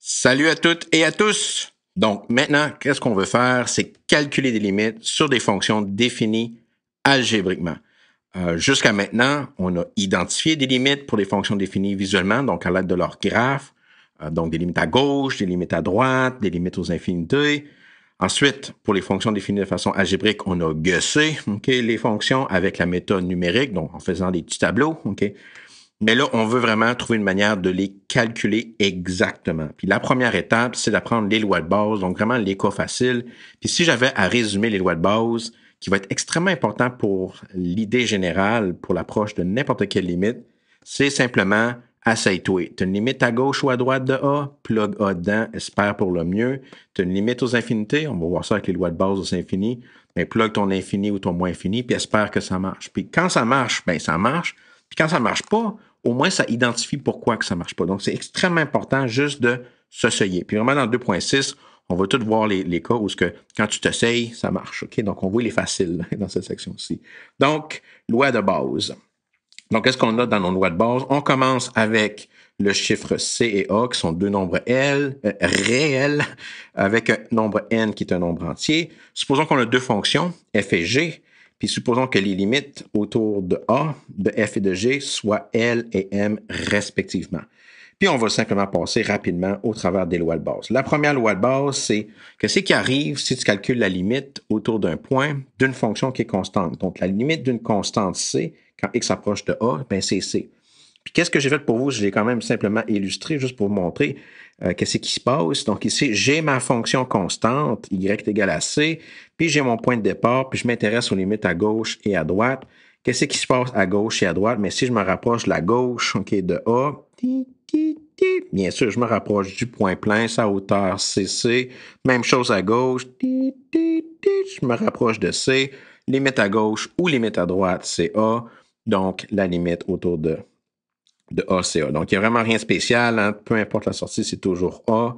Salut à toutes et à tous. Donc maintenant, qu'est-ce qu'on veut faire? C'est calculer des limites sur des fonctions définies algébriquement. Euh, jusqu'à maintenant, on a identifié des limites pour des fonctions définies visuellement, donc à l'aide de leurs graphes, euh, donc des limites à gauche, des limites à droite, des limites aux infinités. Ensuite, pour les fonctions définies de façon algébrique, on a guessé les fonctions avec la méthode numérique, donc en faisant des petits tableaux. Mais là, on veut vraiment trouver une manière de les calculer exactement. Puis la première étape, c'est d'apprendre les lois de base, donc vraiment les cas faciles. Puis si j'avais à résumer les lois de base, qui va être extrêmement important pour l'idée générale, pour l'approche de n'importe quelle limite, c'est simplement assez toi Tu as une limite à gauche ou à droite de A, plug A dedans, espère pour le mieux. Tu as une limite aux infinités, on va voir ça avec les lois de base aux infinies, mais ben, plug ton infini ou ton moins infini, puis espère que ça marche. Puis quand ça marche, ben ça marche. Puis quand ça marche pas, au moins ça identifie pourquoi que ça marche pas. Donc, c'est extrêmement important juste de s'essayer. Puis vraiment, dans 2.6, on va tout voir les, les cas où ce que quand tu t'essayes, ça marche. OK? Donc, on voit les faciles dans cette section-ci. Donc, loi de base. Donc, qu'est-ce qu'on a dans nos lois de base? On commence avec le chiffre C et A, qui sont deux nombres L, euh, réels, avec un nombre N qui est un nombre entier. Supposons qu'on a deux fonctions, F et G. Puis supposons que les limites autour de A, de F et de G soient L et M respectivement. Puis on va simplement passer rapidement au travers des lois de base. La première loi de base, c'est que ce qui arrive si tu calcules la limite autour d'un point d'une fonction qui est constante. Donc la limite d'une constante C, quand x approche de A, ben c'est C qu'est-ce que j'ai fait pour vous? Je l'ai quand même simplement illustré juste pour vous montrer euh, qu'est-ce qui se passe. Donc ici, j'ai ma fonction constante, y égale à c, puis j'ai mon point de départ, puis je m'intéresse aux limites à gauche et à droite. Qu'est-ce qui se passe à gauche et à droite? Mais si je me rapproche de la gauche, OK, de A, bien sûr, je me rapproche du point plein, sa hauteur c, Même chose à gauche, je me rapproche de C. Limite à gauche ou limite à droite, c'est A. Donc, la limite autour de de A, c'est A. Donc, il n'y a vraiment rien de spécial. Hein. Peu importe la sortie, c'est toujours A.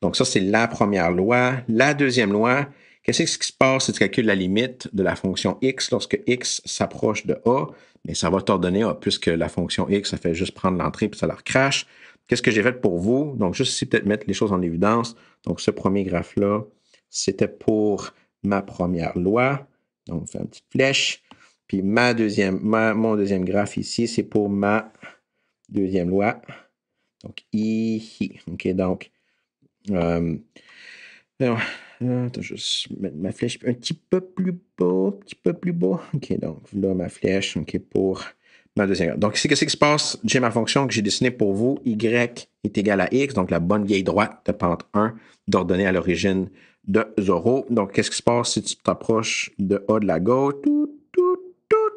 Donc, ça, c'est la première loi. La deuxième loi, qu'est-ce qui se passe si tu calcules la limite de la fonction x lorsque x s'approche de A? Mais ça va t'ordonner A, puisque la fonction x, ça fait juste prendre l'entrée puis ça leur crache. Qu'est-ce que j'ai fait pour vous? Donc, juste ici, peut-être mettre les choses en évidence. Donc, ce premier graphe-là, c'était pour ma première loi. Donc, on fait une petite flèche. Puis, ma deuxième, mon deuxième graphe ici, c'est pour ma deuxième loi. Donc, ici. OK, donc, euh, alors, juste euh, mettre ma flèche un petit peu plus bas, un petit peu plus bas. OK, donc, là, ma flèche, OK, pour ma deuxième. Donc, c'est qu'est-ce qui se passe? J'ai ma fonction que j'ai dessinée pour vous. Y est égal à X, donc la bonne vieille droite de pente 1 d'ordonnée à l'origine de 0. Donc, qu'est-ce qui se passe si tu t'approches de A de la gauche?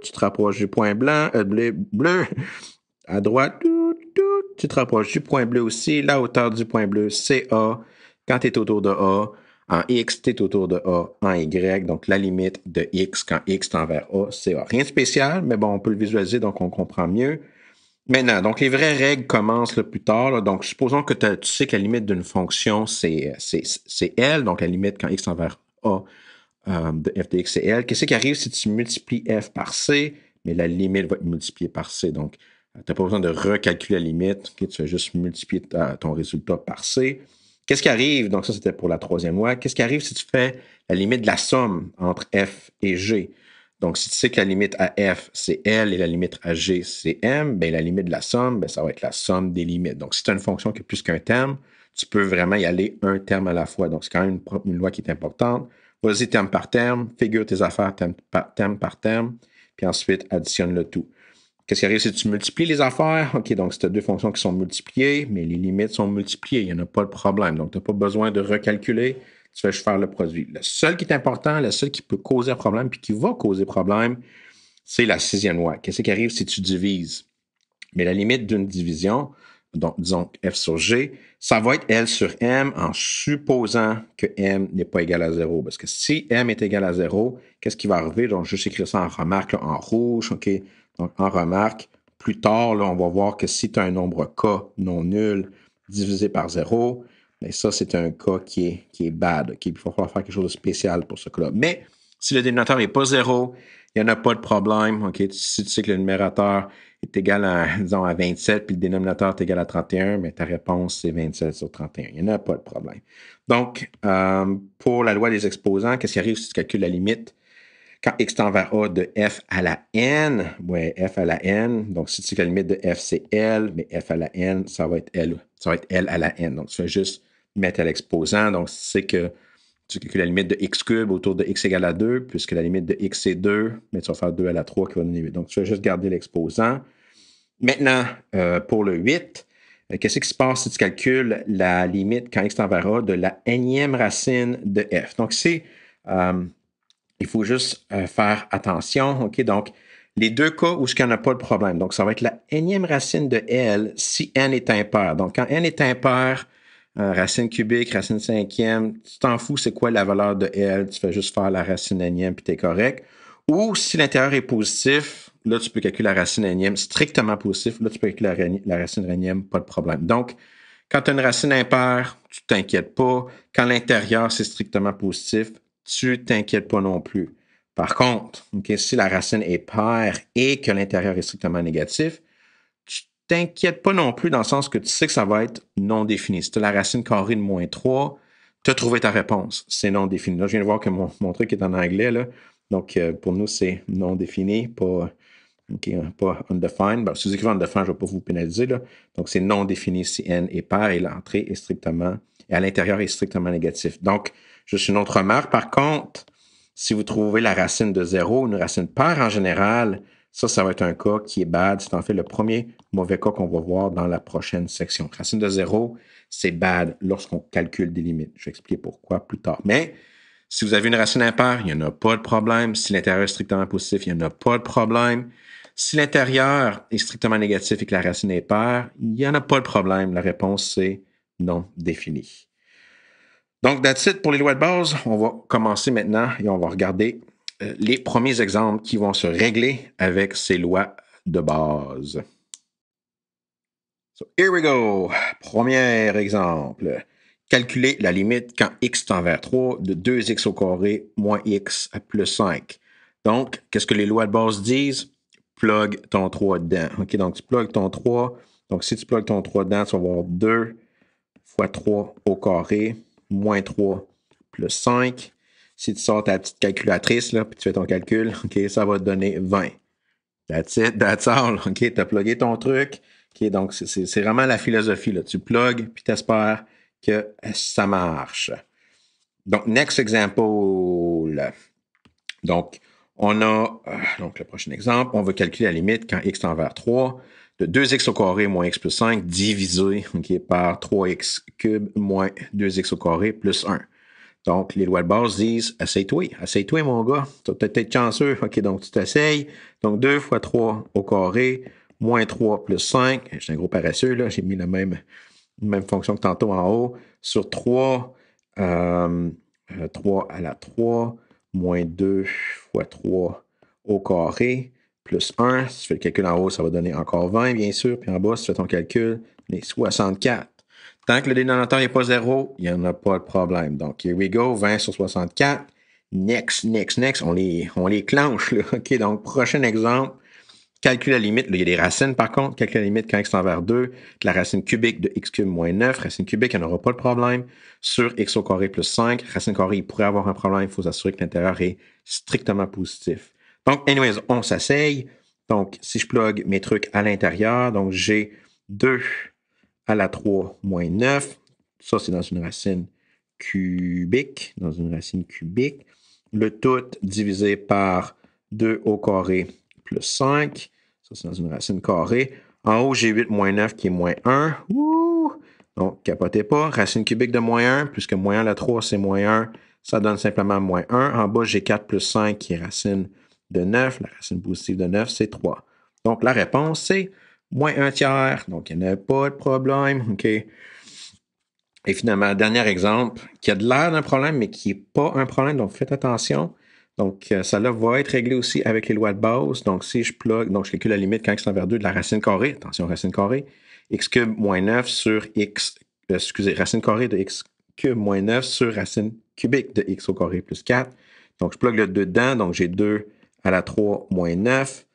tu te rapproches du point blanc, euh, bleu, bleu à droite, tu te rapproches du point bleu aussi, la hauteur du point bleu, c'est A. Quand tu es autour de A, en X, tu es autour de A, en Y, donc la limite de X quand X tend vers A, c'est A. Rien de spécial, mais bon, on peut le visualiser, donc on comprend mieux. Maintenant, donc les vraies règles commencent le plus tard. donc, supposons que tu sais que la limite d'une fonction, c'est L, donc la limite quand X tend vers A euh, de f de X, c'est L. Qu'est-ce qui arrive si tu multiplies F par C? Mais la limite va être multipliée par C. Donc, tu n'as pas besoin de recalculer la limite. tu vas juste multiplier ton résultat par C. Qu'est-ce qui arrive? Donc, ça, c'était pour la troisième loi. Qu'est-ce qui arrive si tu fais la limite de la somme entre F et G? Donc, si tu sais que la limite à F, c'est L et la limite à G, c'est M, bien, la limite de la somme, ben, ça va être la somme des limites. Donc, si tu as une fonction qui est plus qu'un terme, tu peux vraiment y aller un terme à la fois. Donc, c'est quand même une, loi qui est importante. Vas-y terme par terme, figure tes affaires terme, par terme puis ensuite additionne le tout. Qu'est-ce qui arrive si tu multiplies les affaires? OK, donc c'est deux fonctions qui sont multipliées, mais les limites sont multipliées. Il n'y en a pas de problème. Donc, tu n'as pas besoin de recalculer. Tu fais juste faire le produit. Le seul qui est important, le seul qui peut causer un problème puis qui va causer problème, c'est la sixième loi. Qu'est-ce qui arrive si tu divises? Mais la limite d'une division, donc disons F sur G, ça va être L sur M en supposant que M n'est pas égal à 0. Parce que si M est égal à 0, qu'est-ce qui va arriver? Donc, je vais juste écrire ça en remarque, en rouge, OK? Donc, en remarque, plus tard, on va voir que si tu as un nombre K non nul divisé par 0, ben, ça, c'est un cas qui est, qui est bad. Il va falloir faire quelque chose de spécial pour ce cas-là. Mais si le dénominateur n'est pas zéro, il n'y en a pas de problème. Si tu sais que le numérateur est égal à, disons, à 27, puis le dénominateur est égal à 31, mais ben, ta réponse, c'est 27 sur 31. Il n'y en a pas de problème. Donc, euh, pour la loi des exposants, qu'est-ce qui arrive si tu calcules la limite? Quand x tend vers A de f à la n, ouais, f à la n. Donc, si tu que la limite de f, c'est L, mais f à la n, ça va être L. Ça va être L à la n. Donc, tu vas juste mettre à l'exposant. Donc, c'est que tu calcules la limite de x cube autour de x égale à 2, puisque la limite de x c'est 2, mais tu vas faire 2 à la 3 qui va donner 8. Donc, tu vas juste garder l'exposant. Maintenant, euh, pour le 8, euh, qu'est-ce qui se passe si tu calcules la limite quand x tend vers A de la énième racine de f? Donc, c'est euh, il faut juste euh, faire attention. OK? Donc, les deux cas où ce qu'il n'y en a pas de problème. Donc, ça va être la énième racine de L si n est impair. Donc, quand n est impair, euh, racine cubique, racine cinquième, tu t'en fous, c'est quoi la valeur de L, tu fais juste faire la racine énième, puis tu es correct. Ou si l'intérieur est positif, là, tu peux calculer la racine énième, strictement positif, là, tu peux calculer la, racine énième, pas de problème. Donc, quand tu as une racine impaire, tu t'inquiètes pas. Quand l'intérieur, c'est strictement positif, tu t'inquiètes pas non plus. Par contre, si la racine est paire et que l'intérieur est strictement négatif, tu t'inquiètes pas non plus dans le sens que tu sais que ça va être non défini. Si tu as la racine carrée de moins 3, tu as trouvé ta réponse. C'est non défini. je viens de voir que mon, truc est en anglais. Donc, euh, pour nous, c'est non défini, pas, undefined. Ben, si vous écrivez undefined, je ne vais pas vous pénaliser. Donc, c'est non défini si n est paire et l'entrée est strictement et à l'intérieur est strictement négatif. Donc, suis une autre mère. Par contre, si vous trouvez la racine de zéro, une racine paire en général, ça, ça va être un cas qui est bad. C'est en fait le premier mauvais cas qu'on va voir dans la prochaine section. Racine de zéro, c'est bad lorsqu'on calcule des limites. Je vais expliquer pourquoi plus tard. Mais si vous avez une racine impaire, il n'y en a pas de problème. Si l'intérieur est strictement positif, il n'y en a pas de problème. Si l'intérieur est strictement négatif et que la racine est paire, il n'y en a pas de problème. La réponse, c'est non définie. Donc, that's it pour les lois de base. On va commencer maintenant et on va regarder euh, les premiers exemples qui vont se régler avec ces lois de base. So, here we go. Premier exemple. Calculer la limite quand x tend vers 3 de 2x au carré moins x plus 5. Donc, qu'est-ce que les lois de base disent? Plug ton 3 dedans. OK, donc tu plugues ton 3. Donc, si tu plugues ton 3 dedans, tu vas avoir 2 fois 3 au carré, moins 3 plus 5. Si tu sors ta petite calculatrice, là, puis tu fais ton calcul, OK, ça va te donner 20. That's it, that's all. OK, tu as plugué ton truc. OK, donc c'est vraiment la philosophie. Là. Tu plugues, puis tu espères que ça marche. Donc, next example. Donc, on a, euh, donc le prochain exemple, on va calculer la limite quand x tend vers 3 de 2x au carré moins x plus 5 divisé par 3x cube moins 2x au carré plus 1. Donc, les lois de base disent, essaye-toi, essaye-toi, mon gars. Tu as peut-être chanceux. OK, donc tu t'essayes. Donc, 2 fois 3 au carré, moins 3 plus 5. J'ai un gros paresseux, là. J'ai mis la même, même fonction que tantôt en haut. Sur 3, 3 euh, euh, à la 3, moins 2 fois 3 au carré, plus 1. Si tu fais le calcul en haut, ça va donner encore 20, bien sûr. Puis en bas, si tu fais ton calcul, les 64. Tant que le dénominateur n'est pas 0, il n'y en a pas de problème. Donc, here we go, 20 sur 64. Next, next, next. On les, on les clenche. Là. OK, donc, prochain exemple. Calcule la limite, il y a des racines par contre, calcule la limite quand x tend vers 2, la racine cubique de x cube moins 9, racine cubique, il n'y aura pas le problème, sur x au carré plus 5, racine carrée, il pourrait avoir un problème, il faut s'assurer que l'intérieur est strictement positif. Donc, anyways, on s'asseye. Donc, si je plug mes trucs à l'intérieur, donc j'ai 2 à la 3 moins 9, ça c'est dans une racine cubique, dans une racine cubique, le tout divisé par 2 au carré plus 5. Ça, c'est dans une racine carrée. En haut, j'ai 8 moins 9 qui est moins 1. Donc, capotez pas. Racine cubique de moins 1, puisque moins 1, la 3, c'est moins 1. Ça donne simplement moins 1. En bas, j'ai 4 plus 5 qui est racine de 9. La racine positive de 9, c'est 3. Donc, la réponse, c'est moins 1 tiers. Donc, il n'y a pas de problème. OK? Et finalement, dernier exemple qui a de l'air d'un problème, mais qui n'est pas un problème. Donc, faites attention. Donc, ça euh, là va être réglé aussi avec les lois de base. Donc, si je plug, donc je calcule la limite quand x tend vers 2 de la racine carrée, attention, racine carrée, x cube moins 9 sur x, euh, excusez, racine carrée de x cube moins 9 sur racine cubique de x au carré plus 4. Donc, je plug le 2 dedans, donc j'ai 2 à la 3 moins 9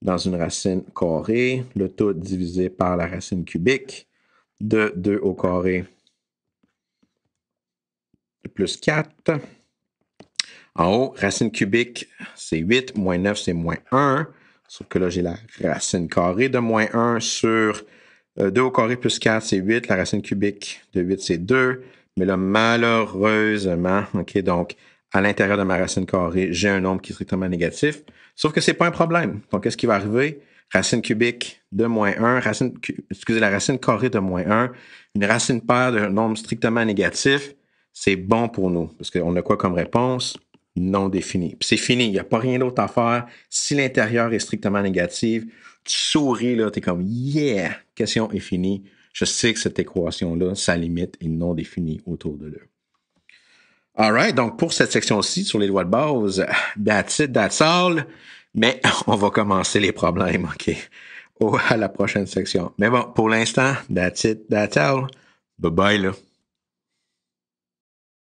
dans une racine carrée, le tout divisé par la racine cubique de 2 au carré plus 4. En haut, racine cubique, c'est 8, moins 9, c'est moins 1. Sauf que là, j'ai la racine carrée de moins 1 sur 2 euh, au carré plus 4, c'est 8. La racine cubique de 8, c'est 2. Mais là, malheureusement, OK, donc à l'intérieur de ma racine carrée, j'ai un nombre qui est strictement négatif. Sauf que ce n'est pas un problème. Donc, qu'est-ce qui va arriver? Racine cubique de moins 1, racine, excusez, la racine carrée de moins 1, une racine paire d'un nombre strictement négatif, c'est bon pour nous. Parce qu'on a quoi comme réponse? non définie. Puis c'est fini, il n'y a pas rien d'autre à faire. Si l'intérieur est strictement négatif, tu souris, là, tu es comme Yeah, question est finie. Je sais que cette équation-là, sa limite est non définie autour de lui. All right, donc pour cette section-ci sur les lois de base, that's it, that's all. Mais on va commencer les problèmes, OK? à la prochaine section. Mais bon, pour l'instant, that's it, that's all. Bye bye, là.